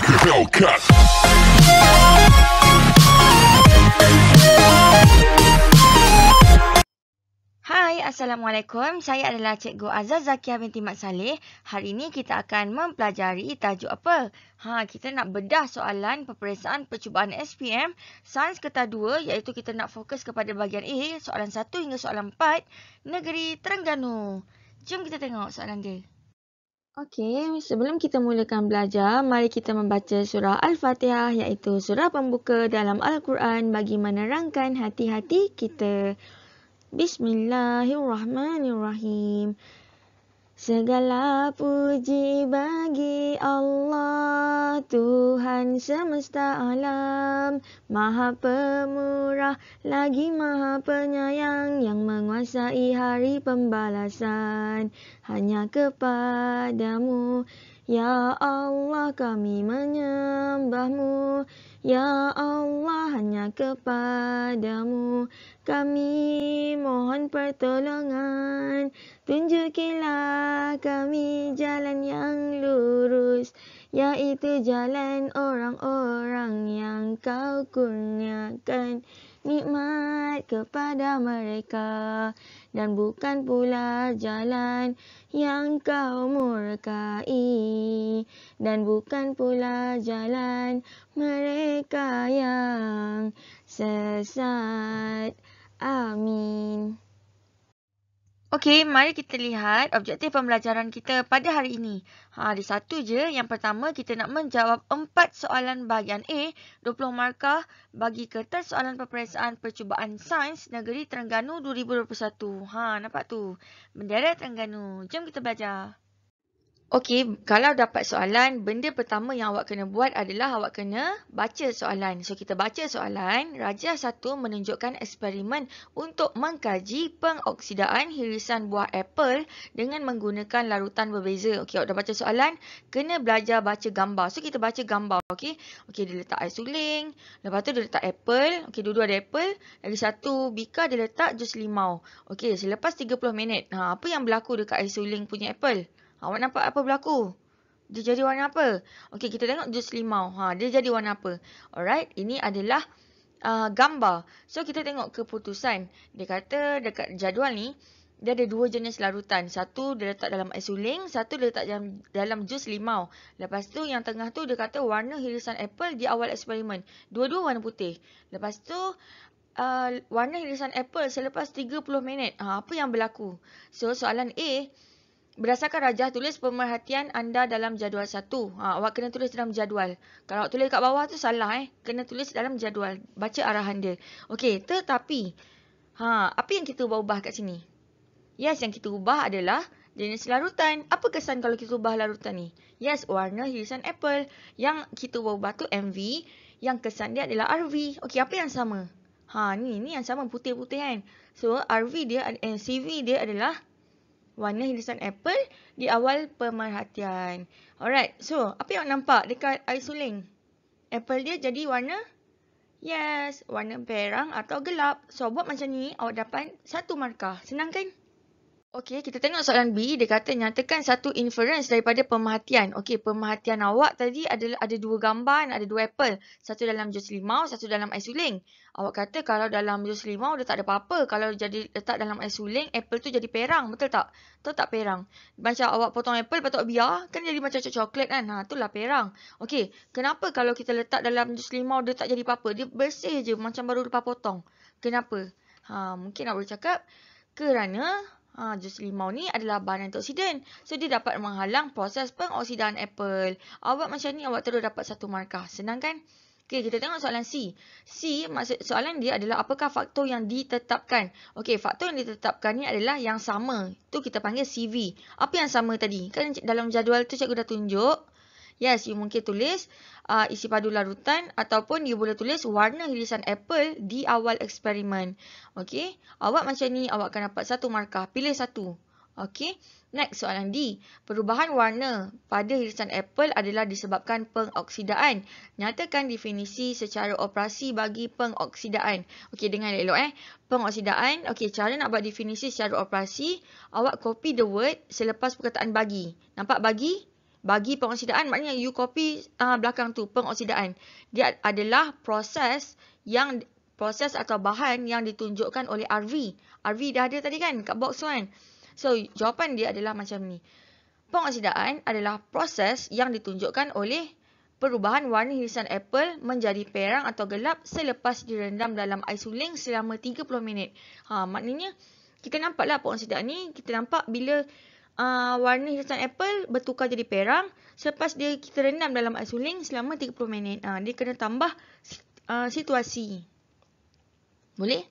like Hai, Assalamualaikum. Saya adalah Cikgu Azaz Zakia binti Mat Saleh. Hari ini kita akan mempelajari tajuk apa? Ha, kita nak bedah soalan peperiksaan percubaan SPM Sains Ketar 2 iaitu kita nak fokus kepada bahagian A, soalan 1 hingga soalan 4, Negeri Terengganu. Jom kita tengok soalan dia. Okey, sebelum kita mulakan belajar, mari kita membaca surah Al-Fatihah iaitu surah pembuka dalam Al-Quran bagi menerangkan hati-hati kita. Bismillahirrahmanirrahim. Segala puji bagi Allah Tuhan semesta alam Maha pemurah lagi maha penyayang Yang menguasai hari pembalasan Hanya kepadamu Ya Allah kami menyembahmu Ya Allah hanya kepadamu Kami mohon pertolongan Tunjukilah kami jalan yang lurus Yaitu jalan orang-orang yang kau kurniakan nikmat kepada mereka dan bukan pula jalan yang kau murkai dan bukan pula jalan mereka yang sesat amin Okey, mari kita lihat objektif pembelajaran kita pada hari ini. Ha, ada satu je. Yang pertama, kita nak menjawab empat soalan bahagian A, 20 markah bagi kertas soalan peperiksaan percubaan sains Negeri Terengganu 2021. Ha, nampak tu? Bendera Terengganu. Jom kita belajar. Okey, kalau dapat soalan, benda pertama yang awak kena buat adalah awak kena baca soalan. So, kita baca soalan. Raja 1 menunjukkan eksperimen untuk mengkaji pengoksidaan hirisan buah apple dengan menggunakan larutan berbeza. Okey, awak dah baca soalan, kena belajar baca gambar. So, kita baca gambar, okey? Okey, dia letak air suling. Lepas tu, dia letak apple. Okey, dua-dua ada apple. Lagi satu, bika dia letak jus limau. Okey, selepas 30 minit. Ha, apa yang berlaku dekat air suling punya apple? Awak nampak apa berlaku? Dia jadi warna apa? Okey, kita tengok jus limau. Ha, dia jadi warna apa? Alright, ini adalah uh, gambar. So, kita tengok keputusan. Dia kata dekat jadual ni, dia ada dua jenis larutan. Satu dia letak dalam air suling, satu dia letak dalam, dalam jus limau. Lepas tu yang tengah tu dia kata warna hirisan apple di awal eksperimen. Dua-dua warna putih. Lepas tu uh, warna hirisan apple selepas 30 minit. Ha, apa yang berlaku? So, soalan A... Berdasarkan rajah, tulis pemerhatian anda dalam jadual satu? Ha, awak kena tulis dalam jadual. Kalau awak tulis kat bawah tu salah eh. Kena tulis dalam jadual. Baca arahan dia. Okey, tetapi. Ha, apa yang kita ubah-ubah kat sini? Yes, yang kita ubah adalah jenis larutan. Apa kesan kalau kita ubah larutan ni? Yes, warna hirisan apple. Yang kita ubah-ubah tu MV. Yang kesan dia adalah RV. Okey, apa yang sama? Ha, ni, ni yang sama putih-putih kan? So, RV dia, eh, CV dia adalah warna hilisan apple di awal pemerhatian. Alright, so apa yang nampak dekat air suling? Apple dia jadi warna yes, warna perang atau gelap. So buat macam ni awak dapat satu markah. Senang kan? Okey, kita tengok soalan B. Dia kata nyatakan satu inference daripada pemerhatian. Okey, pemerhatian awak tadi ada, ada dua gambar, ada dua apple. Satu dalam jus limau, satu dalam air suling. Awak kata kalau dalam jus limau dia tak ada apa-apa. Kalau jadi letak dalam air suling, apple tu jadi perang. Betul tak? Tahu tak perang? Macam awak potong apple, patut biar. Kan jadi macam coklat kan? Ha, lah perang. Okey, kenapa kalau kita letak dalam jus limau dia tak jadi apa-apa? Dia bersih je macam baru lepas potong. Kenapa? Ha, mungkin awak boleh cakap kerana... Ha, jus limau ni adalah bahan antioksidan. So, dia dapat menghalang proses pengoksidaan apple. Awak macam ni, awak terus dapat satu markah. Senang kan? Okay, kita tengok soalan C. C, maksud soalan dia adalah apakah faktor yang ditetapkan? Okay, faktor yang ditetapkan ni adalah yang sama. Tu kita panggil CV. Apa yang sama tadi? Kan dalam jadual tu cikgu dah tunjuk. Yes, you mungkin tulis uh, isi padu larutan ataupun you boleh tulis warna hirisan apple di awal eksperimen. Okey, awak macam ni, awak akan dapat satu markah. Pilih satu. Okey, next soalan D. Perubahan warna pada hirisan apple adalah disebabkan pengoksidaan. Nyatakan definisi secara operasi bagi pengoksidaan. Okey, dengar elok eh. Pengoksidaan, okey, cara nak buat definisi secara operasi, awak copy the word selepas perkataan bagi. Nampak bagi? Bagi bagi pengoksidaan maknanya you copy uh, belakang tu pengoksidaan dia adalah proses yang proses atau bahan yang ditunjukkan oleh RV RV dah ada tadi kan kat box tu kan so jawapan dia adalah macam ni pengoksidaan adalah proses yang ditunjukkan oleh perubahan warna hirisan apple menjadi perang atau gelap selepas direndam dalam air suling selama 30 minit ha maknanya kita nampaklah pengoksidaan ni kita nampak bila uh, warna hiasan apple bertukar jadi perang selepas dia kita rendam dalam air suling selama 30 minit. Uh, dia kena tambah uh, situasi. Boleh?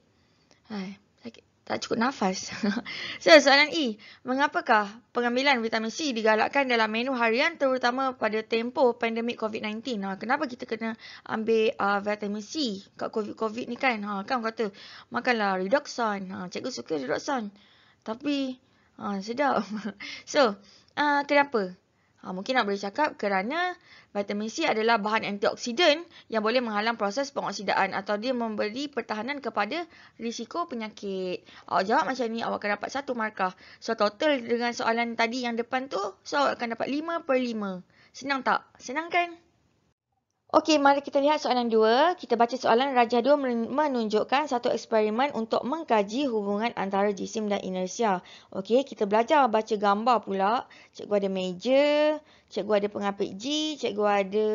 Hai, sakit. Tak cukup nafas. so, soalan E. Mengapakah pengambilan vitamin C digalakkan dalam menu harian terutama pada tempoh pandemik COVID-19? Ha, kenapa kita kena ambil uh, vitamin C kat COVID-COVID ni kan? Ha, kan kata, makanlah redoxon. Ha, cikgu suka redoxon. Tapi, Ha, sedap. So, uh, kenapa? Ha, mungkin nak boleh cakap kerana vitamin C adalah bahan antioksidan yang boleh menghalang proses pengoksidaan atau dia memberi pertahanan kepada risiko penyakit. Awak jawab macam ni, awak akan dapat satu markah. So, total dengan soalan tadi yang depan tu, so awak akan dapat 5 per 5. Senang tak? Senang kan? Okey, mari kita lihat soalan dua. Kita baca soalan Raja dua menunjukkan satu eksperimen untuk mengkaji hubungan antara jisim dan inersia. Okey, kita belajar baca gambar pula. Cikgu ada meja, cikgu ada pengapit G, cikgu ada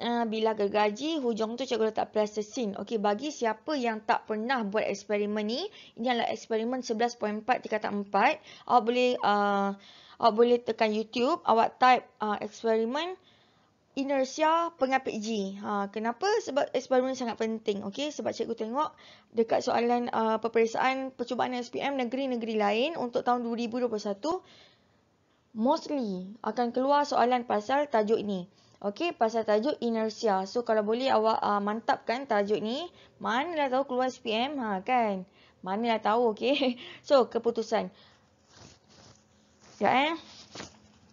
uh, bilah gergaji, hujung tu cikgu letak plastisin. Okey, bagi siapa yang tak pernah buat eksperimen ni, ini adalah eksperimen 11.4 tingkatan 4. Awak boleh uh, awak boleh tekan YouTube, awak type uh, eksperimen inersia pengapit G. Ha, kenapa? Sebab eksperimen sangat penting. okay? sebab cikgu tengok dekat soalan uh, peperiksaan percubaan SPM negeri-negeri lain untuk tahun 2021 mostly akan keluar soalan pasal tajuk ni. okay? pasal tajuk inersia. So kalau boleh awak uh, mantapkan tajuk ni, manalah tahu keluar SPM ha kan. Manalah tahu okay? So keputusan. Ya eh.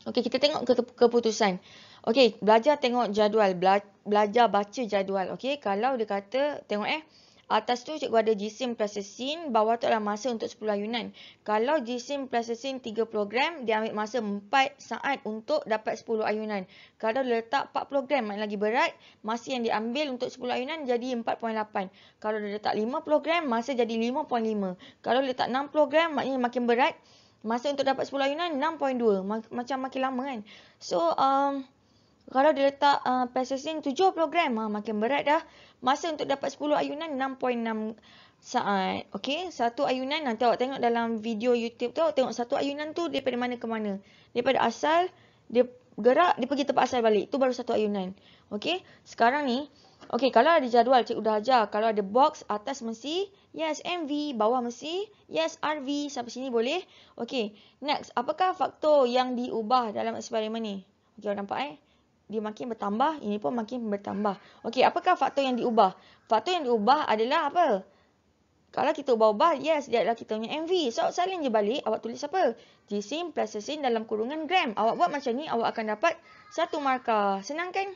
Okey, kita tengok keputusan. Okey, belajar tengok jadual. Bela belajar baca jadual. Okey, kalau dia kata, tengok eh. Atas tu cikgu ada jisim plus sin, bawah tu adalah masa untuk 10 ayunan. Kalau jisim plus sin 30 gram, dia ambil masa 4 saat untuk dapat 10 ayunan. Kalau dia letak 40 gram, maknanya lagi berat, masa yang diambil untuk 10 ayunan jadi 4.8. Kalau dia letak 50 gram, masa jadi 5.5. Kalau dia letak 60 gram, maknanya makin berat, masa untuk dapat 10 ayunan 6.2. Macam makin lama kan. So, um, kalau dia letak uh, PlayStation 70 gram, uh, makin berat dah. Masa untuk dapat 10 ayunan, 6.6 saat. Okey, satu ayunan, ha, nanti awak tengok dalam video YouTube tu, awak tengok satu ayunan tu daripada mana ke mana. Daripada asal, dia gerak, dia pergi tempat asal balik. Itu baru satu ayunan. Okey, sekarang ni, okey, kalau ada jadual, cik udah ajar. Kalau ada box, atas mesti, yes, MV, bawah mesti, yes, RV, sampai sini boleh. Okey, next, apakah faktor yang diubah dalam eksperimen ni? Okey, awak nampak eh? dia makin bertambah, ini pun makin bertambah. Okey, apakah faktor yang diubah? Faktor yang diubah adalah apa? Kalau kita ubah-ubah, yes, dia adalah kita punya MV. So, salin je balik, awak tulis apa? Jisim plus jisim dalam kurungan gram. Awak buat macam ni, awak akan dapat satu markah. Senang kan?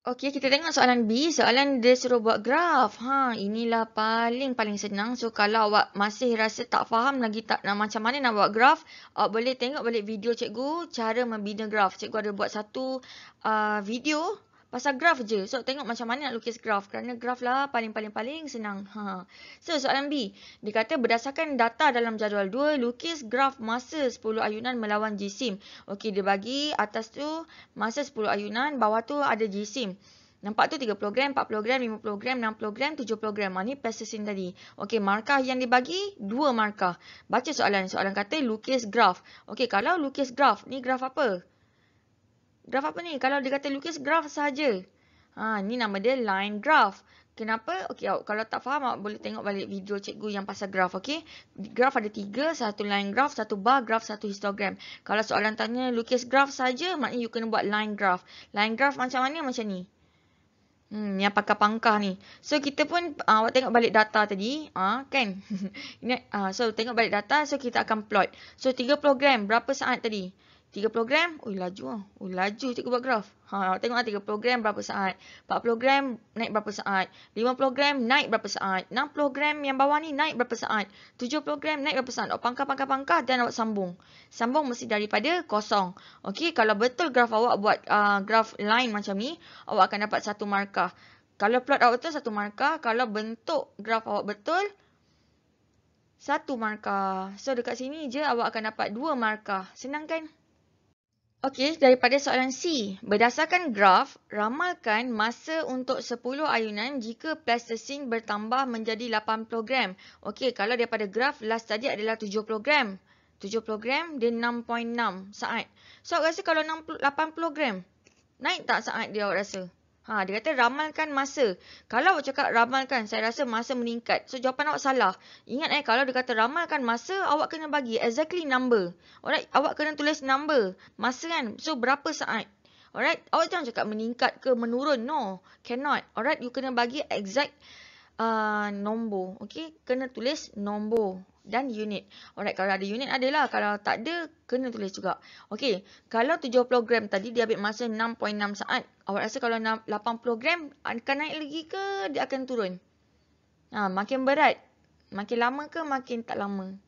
Okey, kita tengok soalan B. Soalan dia suruh buat graf. Ha, inilah paling-paling senang. So, kalau awak masih rasa tak faham lagi tak nah, macam mana nak buat graf, awak boleh tengok balik video cikgu cara membina graf. Cikgu ada buat satu uh, video Pasal graf je. So, tengok macam mana nak lukis graf. Kerana graf lah paling-paling-paling senang. Ha. So, soalan B. Dia kata berdasarkan data dalam jadual 2, lukis graf masa 10 ayunan melawan jisim. Okey, dia bagi atas tu masa 10 ayunan, bawah tu ada jisim. Nampak tu 30 gram, 40 gram, 50 gram, 60 gram, 70 gram. Ha, ni pesesin tadi. Okey, markah yang dibagi, dua markah. Baca soalan. Soalan kata lukis graf. Okey, kalau lukis graf, ni graf apa? Graf apa ni? Kalau dia kata lukis graf sahaja. Ha, ni nama dia line graph. Kenapa? Okey, kalau tak faham, boleh tengok balik video cikgu yang pasal graf. Okey, graf ada tiga. Satu line graph, satu bar graph, satu histogram. Kalau soalan tanya lukis graf saja, maknanya you kena buat line graph. Line graph macam mana? Macam ni. Hmm, ni pakai pangkah ni. So, kita pun uh, awak tengok balik data tadi. Uh, kan? Ini, uh, so, tengok balik data. So, kita akan plot. So, 30 gram. Berapa saat tadi? 30 gram, oh laju lah. Oh laju cikgu buat graf. Ha, tengok lah 30 gram berapa saat. 40 gram naik berapa saat. 50 gram naik berapa saat. 60 gram yang bawah ni naik berapa saat. 70 gram naik berapa saat. Awak pangkah-pangkah-pangkah dan awak sambung. Sambung mesti daripada kosong. Okey, kalau betul graf awak buat uh, ah, graf line macam ni, awak akan dapat satu markah. Kalau plot awak betul, satu markah. Kalau bentuk graf awak betul, satu markah. So, dekat sini je awak akan dapat dua markah. Senang kan? Okey, daripada soalan C. Berdasarkan graf, ramalkan masa untuk 10 ayunan jika plasticine bertambah menjadi 80 gram. Okey, kalau daripada graf, last tadi adalah 70 gram. 70 gram dia 6.6 saat. So, awak rasa kalau 60, 80 gram, naik tak saat dia awak rasa? Ha, dia kata ramalkan masa. Kalau awak cakap ramalkan, saya rasa masa meningkat. So, jawapan awak salah. Ingat eh, kalau dia kata ramalkan masa, awak kena bagi exactly number. Alright, awak kena tulis number. Masa kan? So, berapa saat? Alright, awak jangan cakap meningkat ke menurun. No, cannot. Alright, you kena bagi exact uh, nombor. Okay, kena tulis nombor dan unit. Alright, kalau ada unit adalah. Kalau tak ada, kena tulis juga. Okay, kalau 70 gram tadi dia ambil masa 6.6 saat awak rasa kalau 80 gram akan naik lagi ke dia akan turun? Ha, makin berat, makin lama ke makin tak lama?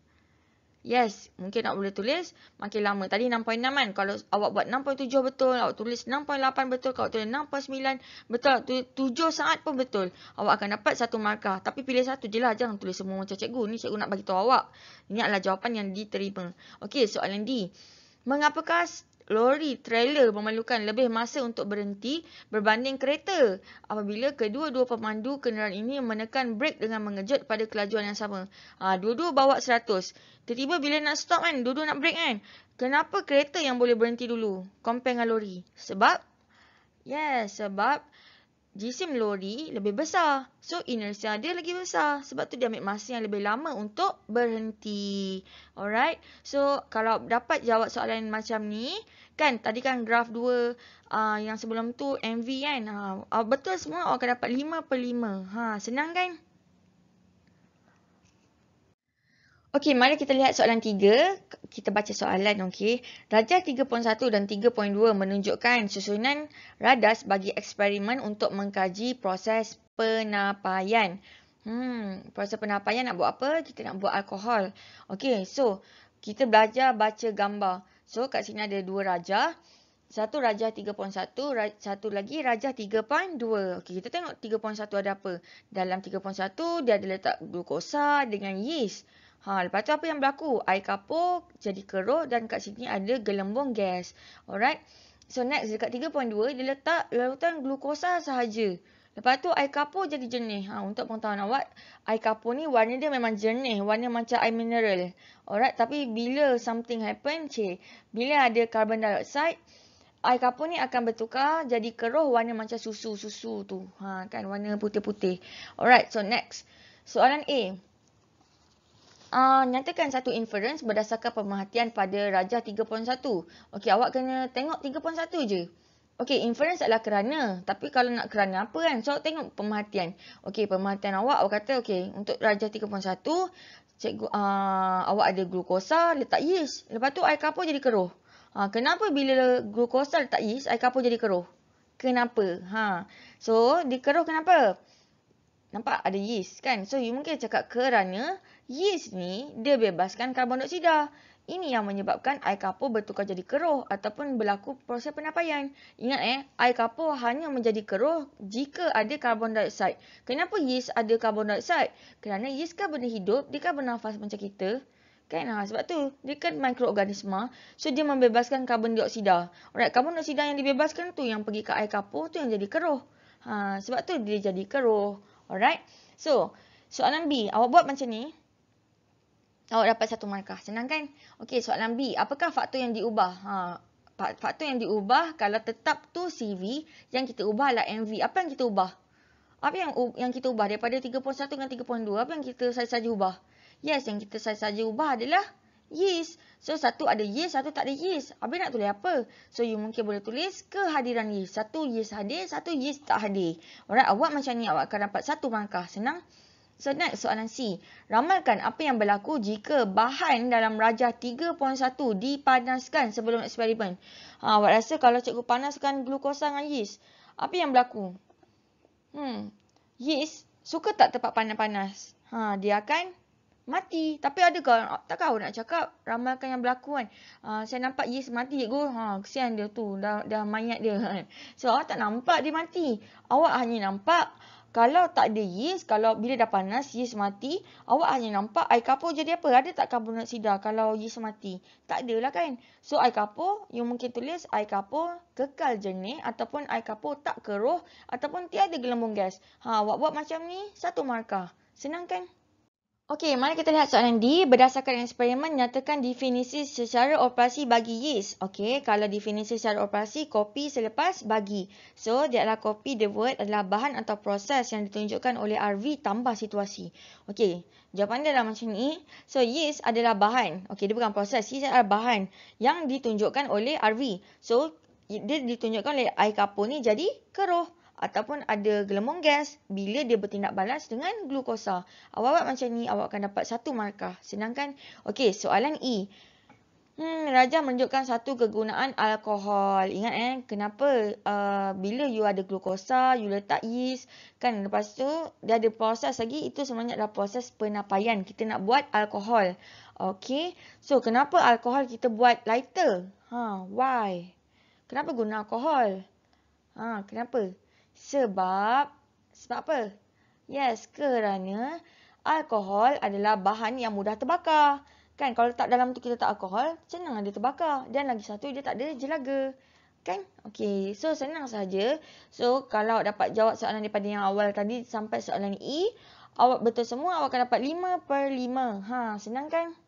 Yes, mungkin awak boleh tulis makin lama. Tadi 6.6 kan, kalau awak buat 6.7 betul, awak tulis 6.8 betul, kalau tulis 6.9 betul, 7 saat pun betul. Awak akan dapat satu markah. Tapi pilih satu je lah, jangan tulis semua macam cikgu. Ni cikgu nak bagi tahu awak. Ini adalah jawapan yang diterima. Okey, soalan D. Mengapakah lori trailer memerlukan lebih masa untuk berhenti berbanding kereta apabila kedua-dua pemandu kenderaan ini menekan brek dengan mengejut pada kelajuan yang sama. Ha, dua-dua bawa seratus. Tiba-tiba bila nak stop kan, dua-dua nak brek kan. Kenapa kereta yang boleh berhenti dulu? Compare dengan lori. Sebab? Yes, yeah, sebab jisim lori lebih besar. So, inersia dia lagi besar. Sebab tu dia ambil masa yang lebih lama untuk berhenti. Alright? So, kalau dapat jawab soalan macam ni, kan tadi kan graf 2 uh, ah, yang sebelum tu MV kan? uh, betul semua awak akan dapat 5 per 5. Ha, senang kan? Okey, mari kita lihat soalan tiga. Kita baca soalan, okey. Darjah 3.1 dan 3.2 menunjukkan susunan radas bagi eksperimen untuk mengkaji proses penapaian. Hmm, proses penapaian nak buat apa? Kita nak buat alkohol. Okey, so kita belajar baca gambar. So kat sini ada dua rajah. Satu rajah 3.1, satu lagi rajah 3.2. Okey, kita tengok 3.1 ada apa. Dalam 3.1 dia ada letak glukosa dengan yeast. Ha, lepas tu apa yang berlaku? Air kapur jadi keruh dan kat sini ada gelembung gas. Alright. So next dekat 3.2 dia letak larutan glukosa sahaja. Lepas tu air kapur jadi jernih. Ha, untuk pengetahuan awak, air kapur ni warna dia memang jernih. Warna macam air mineral. Alright. Tapi bila something happen, cik, bila ada carbon dioxide, air kapur ni akan bertukar jadi keruh warna macam susu-susu tu. Ha, kan warna putih-putih. Alright. So next. Soalan A. Ah, nyatakan satu inference berdasarkan pemerhatian pada rajah 3.1. Okey, awak kena tengok 3.1 je. Okey, inference adalah kerana. Tapi kalau nak kerana apa kan? So, tengok pemerhatian. Okey, pemerhatian awak, awak kata, okey, untuk rajah 3.1, uh, awak ada glukosa, letak yeast. Lepas tu, air kapur jadi keruh. Ha, kenapa bila glukosa letak yeast, air kapur jadi keruh? Kenapa? Ha. So, dikeruh kenapa? Kenapa? nampak ada yeast kan. So you mungkin cakap kerana yeast ni dia bebaskan karbon dioksida. Ini yang menyebabkan air kapur bertukar jadi keruh ataupun berlaku proses penapaian. Ingat eh, air kapur hanya menjadi keruh jika ada karbon dioksida. Kenapa yeast ada karbon dioksida? Kerana yeast kan benda hidup, dia kan bernafas macam kita. Kan? Ha, sebab tu, dia kan mikroorganisma. So, dia membebaskan karbon dioksida. Alright, karbon dioksida yang dibebaskan tu yang pergi ke air kapur tu yang jadi keruh. Ha, sebab tu dia jadi keruh. Alright. So, soalan B. Awak buat macam ni. Awak dapat satu markah. Senang kan? Okey, soalan B. Apakah faktor yang diubah? Ha, faktor yang diubah kalau tetap tu CV, yang kita ubah adalah MV. Apa yang kita ubah? Apa yang yang kita ubah daripada 3.1 dengan 3.2? Apa yang kita saja-saja ubah? Yes, yang kita saja-saja ubah adalah yeast. So, satu ada yeast, satu tak ada yeast. Habis nak tulis apa? So, you mungkin boleh tulis kehadiran yeast. Satu yeast hadir, satu yeast tak hadir. Alright, awak macam ni awak akan dapat satu markah. Senang? So, next soalan C. Ramalkan apa yang berlaku jika bahan dalam rajah 3.1 dipanaskan sebelum eksperimen. Ha, awak rasa kalau cikgu panaskan glukosa dengan yeast, apa yang berlaku? Hmm, yeast suka tak tempat panas-panas? Ha, dia akan mati. Tapi ada ke? Tak tahu nak cakap. Ramalkan yang berlaku kan. Uh, saya nampak Yes mati cikgu. Ha, kesian dia tu. Dah, dah mayat dia. So awak tak nampak dia mati. Awak hanya nampak kalau tak ada yeast, kalau bila dah panas, yeast mati, awak hanya nampak air kapur jadi apa? Ada tak karbonat sida kalau yeast mati? Tak ada lah kan? So, air kapur, you mungkin tulis air kapur kekal jernih ataupun air kapur tak keruh ataupun tiada gelembung gas. Ha, awak buat macam ni, satu markah. Senang kan? Okey, mari kita lihat soalan D. Berdasarkan eksperimen, nyatakan definisi secara operasi bagi yes. Okey, kalau definisi secara operasi, kopi selepas bagi. So, dia adalah kopi. the word adalah bahan atau proses yang ditunjukkan oleh RV tambah situasi. Okey, jawapan dia adalah macam ni. So, yes adalah bahan. Okey, dia bukan proses. Yes adalah bahan yang ditunjukkan oleh RV. So, dia ditunjukkan oleh air kapur ni jadi keruh. Keruh ataupun ada gelembung gas bila dia bertindak balas dengan glukosa. Awak-awak macam ni, awak akan dapat satu markah. Senangkan? Okey, soalan E. Hmm, Raja menunjukkan satu kegunaan alkohol. Ingat eh, kenapa uh, bila you ada glukosa, you letak yeast, kan lepas tu dia ada proses lagi, itu sebenarnya adalah proses penapaian. Kita nak buat alkohol. Okey, so kenapa alkohol kita buat lighter? Ha, why? Kenapa guna alkohol? Ha, kenapa? Kenapa? Sebab, sebab apa? Yes, kerana alkohol adalah bahan yang mudah terbakar. Kan, kalau tak dalam tu kita tak alkohol, senang dia terbakar. Dan lagi satu, dia tak ada jelaga. Kan? Okay, so senang saja. So, kalau dapat jawab soalan daripada yang awal tadi sampai soalan E, awak betul semua, awak akan dapat 5 per 5. Ha, senang kan?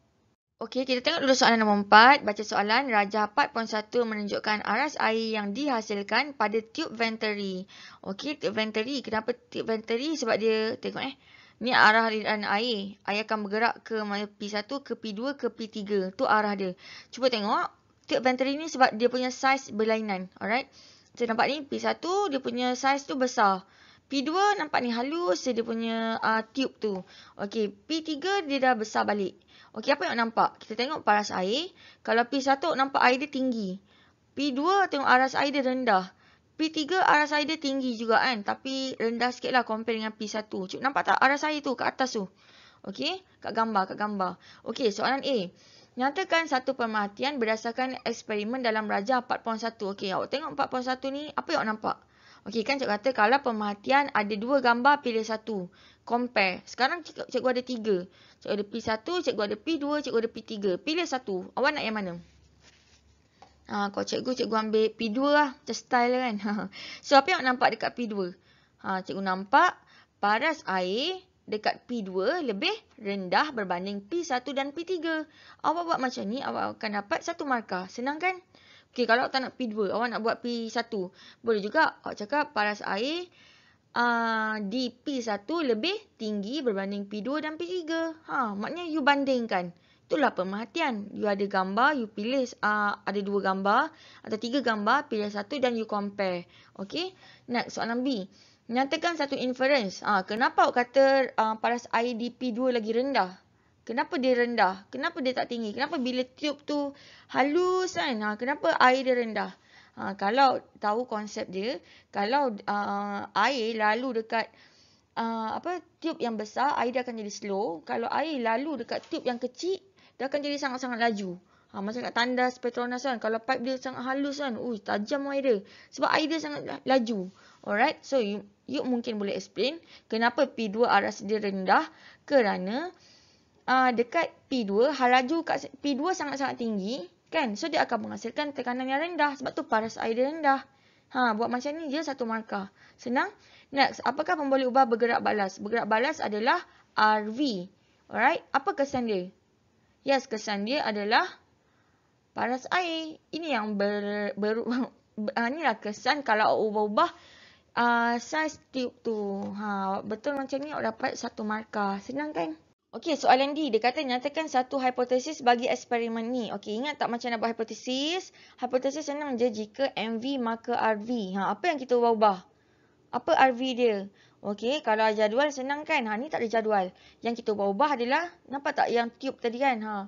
Okey, kita tengok dulu soalan nombor 4. Baca soalan. Raja 4.1 menunjukkan aras air yang dihasilkan pada tube venturi. Okey, tube venturi. Kenapa tube venturi? Sebab dia, tengok eh. Ni arah aliran air. Air akan bergerak ke P1, ke P2, ke P3. Tu arah dia. Cuba tengok. Tube venturi ni sebab dia punya saiz berlainan. Alright. Kita nampak ni P1, dia punya saiz tu besar. P2 nampak ni halus dia punya uh, tube tu. Okey, P3 dia dah besar balik. Okey, apa yang nampak? Kita tengok paras air. Kalau P1 nampak air dia tinggi. P2 tengok aras air dia rendah. P3 aras air dia tinggi juga kan. Tapi rendah sikit lah compare dengan P1. Cuk, nampak tak aras air tu kat atas tu? Okey, kat gambar, kat gambar. Okey, soalan A. Nyatakan satu permatian berdasarkan eksperimen dalam raja 4.1. Okey, awak tengok 4.1 ni, apa yang awak nampak? Okey, kan cikgu kata kalau pemerhatian ada dua gambar, pilih satu. Compare. Sekarang cikgu, cikgu ada tiga. Cikgu ada P1, cikgu ada P2, cikgu ada P3. Pilih satu. Awak nak yang mana? Ha, kalau cikgu, cikgu ambil P2 lah. Macam style kan. so, apa yang nampak dekat P2? Ha, cikgu nampak paras air dekat P2 lebih rendah berbanding P1 dan P3. Awak buat macam ni, awak akan dapat satu markah. Senang kan? Okey, kalau awak tak nak pi dua, awak nak buat pi satu, Boleh juga awak cakap paras air uh, di pi satu lebih tinggi berbanding pi dua dan pi tiga. Ha, maknanya you bandingkan. Itulah pemerhatian. You ada gambar, you pilih uh, ada dua gambar atau tiga gambar, pilih satu dan you compare. Okey, next soalan B. Nyatakan satu inference. Ha, kenapa awak kata uh, paras air di pi dua lagi rendah? Kenapa dia rendah? Kenapa dia tak tinggi? Kenapa bila tube tu halus kan? Ha, kenapa air dia rendah? Ha, kalau tahu konsep dia, kalau uh, air lalu dekat uh, apa tube yang besar, air dia akan jadi slow. Kalau air lalu dekat tube yang kecil, dia akan jadi sangat-sangat laju. Ha, macam kat tandas Petronas kan, kalau pipe dia sangat halus kan, uh, tajam air dia. Sebab air dia sangat laju. Alright, so you, you mungkin boleh explain kenapa P2 aras dia rendah kerana uh, dekat P2, halaju kat P2 sangat-sangat tinggi, kan? So, dia akan menghasilkan tekanan yang rendah. Sebab tu paras air dia rendah. Ha, buat macam ni je satu markah. Senang? Next, apakah pemboleh ubah bergerak balas? Bergerak balas adalah RV. Alright? Apa kesan dia? Yes, kesan dia adalah paras air. Ini yang ber... ber, ber uh, ah, inilah kesan kalau ubah-ubah ah, uh, size tube tu. Ha, betul macam ni awak dapat satu markah. Senang kan? Okey, soalan D. Dia kata nyatakan satu hipotesis bagi eksperimen ni. Okey, ingat tak macam nak buat hipotesis? Hipotesis senang je jika MV maka RV. Ha, apa yang kita ubah-ubah? Apa RV dia? Okey, kalau jadual senang kan? Ha, ni tak ada jadual. Yang kita ubah-ubah adalah, nampak tak yang tube tadi kan? Ha,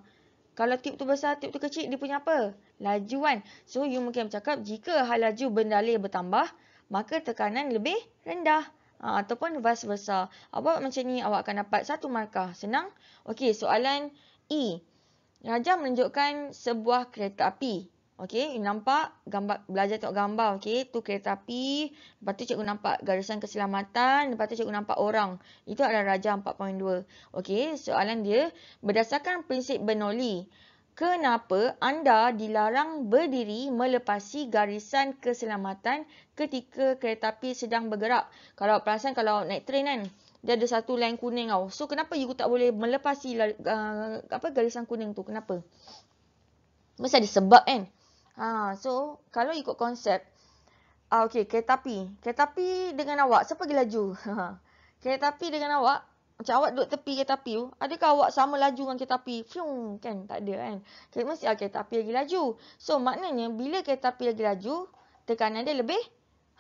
kalau tube tu besar, tube tu kecil, dia punya apa? Lajuan. So, you mungkin bercakap, jika hal laju bendalir bertambah, maka tekanan lebih rendah ha, ataupun vice versa. Awak macam ni, awak akan dapat satu markah. Senang? Okey, soalan E. Raja menunjukkan sebuah kereta api. Okey, nampak gambar belajar tengok gambar okey, tu kereta api, lepas tu cikgu nampak garisan keselamatan, lepas tu cikgu nampak orang. Itu adalah raja 4.2. Okey, soalan dia berdasarkan prinsip Bernoulli kenapa anda dilarang berdiri melepasi garisan keselamatan ketika kereta api sedang bergerak. Kalau perasan kalau naik train kan, dia ada satu line kuning tau. So kenapa you tak boleh melepasi uh, apa garisan kuning tu? Kenapa? Mesti ada sebab kan. Ha, so kalau ikut konsep, uh, okay, kereta api. Kereta api dengan awak, siapa pergi laju? kereta api dengan awak, macam awak duduk tepi kereta api tu, adakah awak sama laju dengan kereta api? Fium, kan? Tak ada kan? Kereta mesti ah, kereta api lagi laju. So, maknanya bila kereta api lagi laju, tekanan dia lebih?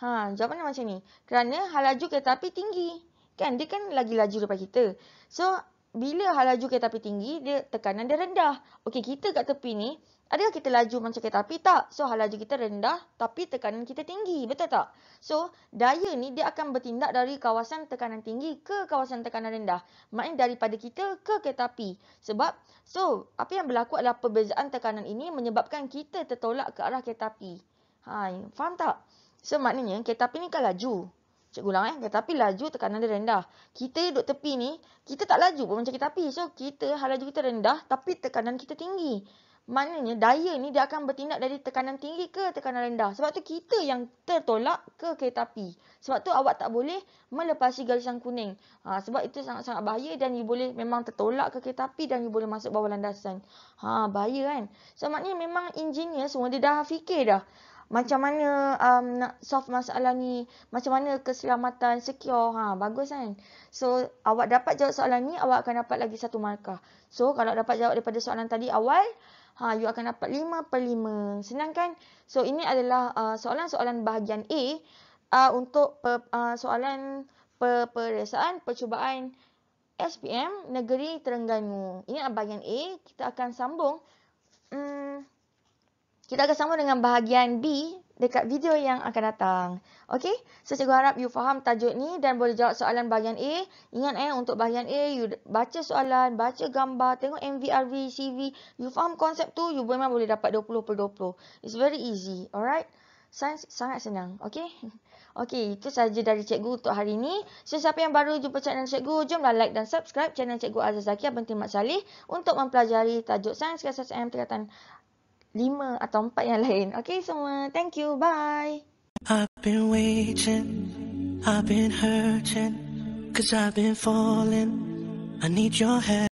Ha, jawapan macam ni. Kerana hal laju kereta api tinggi. Kan? Dia kan lagi laju daripada kita. So, bila hal laju kereta api tinggi, dia tekanan dia rendah. Okey, kita kat tepi ni, Adakah kita laju macam kereta api? Tak. So, hal laju kita rendah tapi tekanan kita tinggi. Betul tak? So, daya ni dia akan bertindak dari kawasan tekanan tinggi ke kawasan tekanan rendah. Maksudnya daripada kita ke kereta api. Sebab, so, apa yang berlaku adalah perbezaan tekanan ini menyebabkan kita tertolak ke arah kereta api. Hai, faham tak? So, maknanya kereta api ni kan laju. Cikgu ulang eh. Kereta api laju tekanan dia rendah. Kita duduk tepi ni, kita tak laju pun macam kereta api. So, kita hal laju kita rendah tapi tekanan kita tinggi maknanya daya ni dia akan bertindak dari tekanan tinggi ke tekanan rendah. Sebab tu kita yang tertolak ke kereta api. Sebab tu awak tak boleh melepasi garis yang kuning. Ha, sebab itu sangat-sangat bahaya dan you boleh memang tertolak ke kereta api dan you boleh masuk bawah landasan. Ha, bahaya kan? So maknanya memang engineer semua dia dah fikir dah. Macam mana um, nak solve masalah ni? Macam mana keselamatan secure? Ha, bagus kan? So, awak dapat jawab soalan ni, awak akan dapat lagi satu markah. So, kalau dapat jawab daripada soalan tadi awal, ha, you akan dapat 5 per 5. Senang kan? So, ini adalah uh, soalan-soalan uh, bahagian A uh, untuk per, uh, soalan peperiksaan percubaan SPM Negeri Terengganu. Ini adalah bahagian A. Kita akan sambung. Hmm kita akan sama dengan bahagian B dekat video yang akan datang. Okey? So, cikgu harap you faham tajuk ni dan boleh jawab soalan bahagian A. Ingat eh, untuk bahagian A, you baca soalan, baca gambar, tengok MVRV, CV. You faham konsep tu, you memang boleh dapat 20 per 20. It's very easy. Alright? Sains sangat senang. Okey? Okey, itu sahaja dari cikgu untuk hari ini. So, siapa yang baru jumpa channel cikgu, jomlah like dan subscribe channel cikgu Azizakia Binti Mat Salih untuk mempelajari tajuk Sains KSSM Tekatan 4. lima atau empat yang lain. Okay semua, thank you, bye. I've been waiting, I've been hurting, cause I've been falling, I need your help.